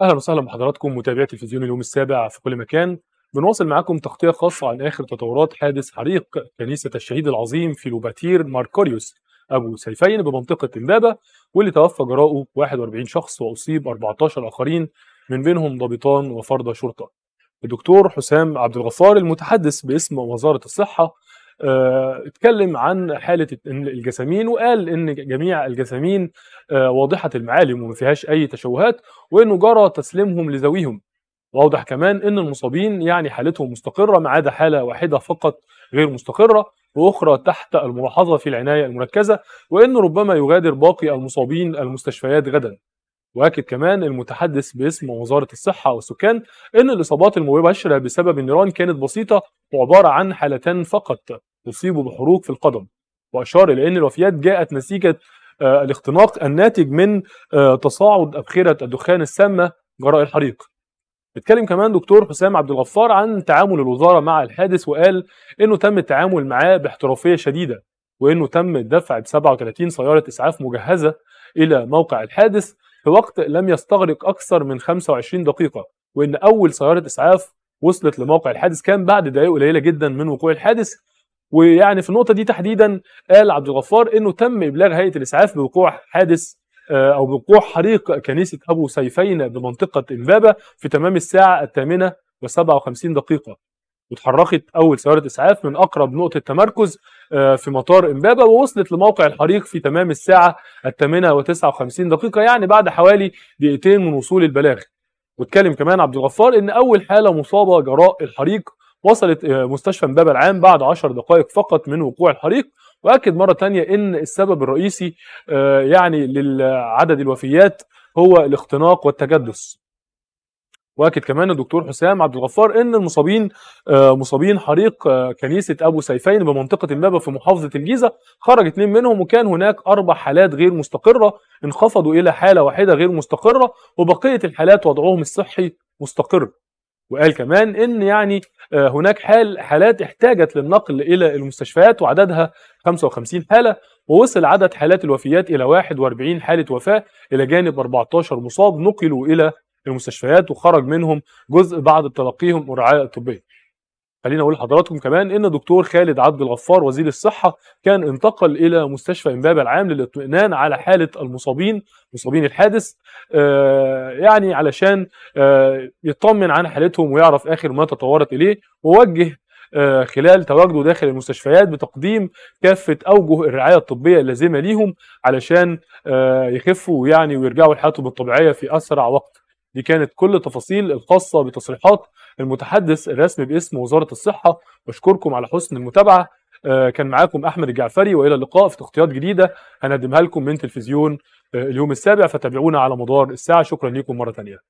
اهلا وسهلا بحضراتكم متابعي تلفزيون اليوم السابع في كل مكان بنواصل معاكم تغطيه خاصه عن اخر تطورات حادث حريق كنيسه الشهيد العظيم في لوباتير ماركوريوس ابو سيفين بمنطقه امبابه واللي توفى جراؤه 41 شخص واصيب 14 اخرين من بينهم ضابطان وفرد شرطه. الدكتور حسام عبد الغفار المتحدث باسم وزاره الصحه آه، اتكلم عن حاله الجسامين وقال ان جميع الجسامين آه، واضحه المعالم وما فيهاش اي تشوهات وانه جرى تسليمهم لذويهم واوضح كمان ان المصابين يعني حالتهم مستقره ما عدا حاله واحده فقط غير مستقره واخرى تحت الملاحظه في العنايه المركزه وان ربما يغادر باقي المصابين المستشفيات غدا واكد كمان المتحدث باسم وزاره الصحه والسكان ان الاصابات المباشره بسبب النيران كانت بسيطه وعباره عن حالتان فقط يصيب بحروق في القدم واشار الى ان الوفيات جاءت نتيجه آه، الاختناق الناتج من آه، تصاعد ابخره الدخان السامه جراء الحريق اتكلم كمان دكتور حسام عبد الغفار عن تعامل الوزاره مع الحادث وقال انه تم التعامل معاه باحترافيه شديده وانه تم دفع 37 سياره اسعاف مجهزه الى موقع الحادث في وقت لم يستغرق اكثر من 25 دقيقه وان اول سياره اسعاف وصلت لموقع الحادث كان بعد دقائق قليله جدا من وقوع الحادث ويعني في النقطه دي تحديدا قال عبد الغفار انه تم ابلاغ هيئه الاسعاف بوقوع حادث آه، او بوقوع حريق كنيسه ابو سيفين بمنطقه امبابه في تمام الساعه الثامنه و57 دقيقه واتحركت اول سياره اسعاف من اقرب نقطه تمركز آه، في مطار امبابه ووصلت لموقع الحريق في تمام الساعه الثامنه و59 دقيقه يعني بعد حوالي دقيقتين من وصول البلاغ واتكلم كمان عبد الغفار ان اول حاله مصابه جراء الحريق وصلت مستشفى امبابة العام بعد 10 دقائق فقط من وقوع الحريق واكد مره ثانيه ان السبب الرئيسي آه، يعني لعدد الوفيات هو الاختناق والتجدس واكد كمان الدكتور حسام عبد الغفار ان المصابين آه، مصابين حريق آه، كنيسه ابو سيفين بمنطقه امبابه في محافظه الجيزه خرج اثنين منهم وكان هناك اربع حالات غير مستقره انخفضوا الى حاله واحده غير مستقره وبقيه الحالات وضعهم الصحي مستقر وقال كمان ان يعني آه، هناك حال حالات احتاجت للنقل الى المستشفيات وعددها 55 حاله ووصل عدد حالات الوفيات الى 41 حاله وفاه الى جانب 14 مصاب نقلوا الى المستشفيات وخرج منهم جزء بعد تلقيهم الرعايه الطبيه. خلينا اقول لحضراتكم كمان ان دكتور خالد عبد الغفار وزير الصحه كان انتقل الى مستشفى امباب العام للاطمئنان على حاله المصابين مصابين الحادث آه، يعني علشان آه، يطمن عن حالتهم ويعرف اخر ما تطورت اليه ووجه آه، خلال تواجده داخل المستشفيات بتقديم كافه اوجه الرعايه الطبيه اللازمه ليهم علشان يخفوا يعني ويرجعوا لحياتهم الطبيعيه في اسرع وقت دي كانت كل التفاصيل الخاصة بتصريحات المتحدث الرسمي باسم وزارة الصحة بشكركم على حسن المتابعة آه، كان معاكم أحمد الجعفري وإلى اللقاء في تغطيات جديدة هنقدمها لكم من تلفزيون آه، اليوم السابع فتابعونا على مدار الساعة شكرا لكم مرة تانية